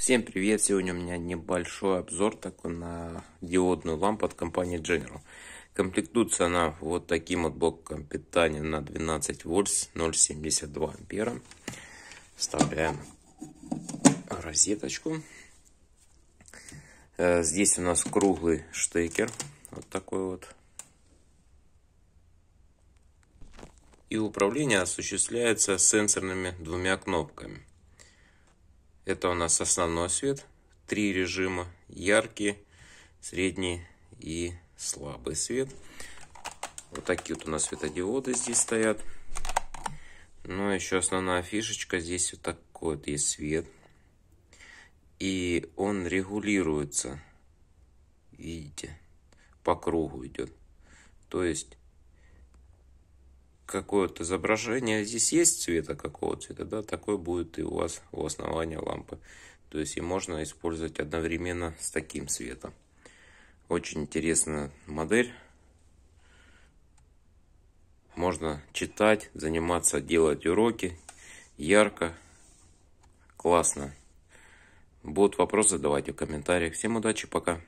Всем привет! Сегодня у меня небольшой обзор такой на диодную лампу от компании General. Комплектуется она вот таким вот блоком питания на 12 вольт 0,72 ампера. Вставляем розеточку. Э, здесь у нас круглый штекер, вот такой вот. И управление осуществляется сенсорными двумя кнопками. Это у нас основной свет. Три режима. Яркий, средний и слабый свет. Вот такие вот у нас светодиоды здесь стоят. Ну, а еще основная фишечка. Здесь вот такой вот есть свет. И он регулируется. Видите? По кругу идет. То есть какое-то изображение. Здесь есть цвета, какого цвета, да, такой будет и у вас у основания лампы. То есть и можно использовать одновременно с таким светом Очень интересная модель. Можно читать, заниматься, делать уроки. Ярко, классно. Будут вопросы, давайте в комментариях. Всем удачи, пока.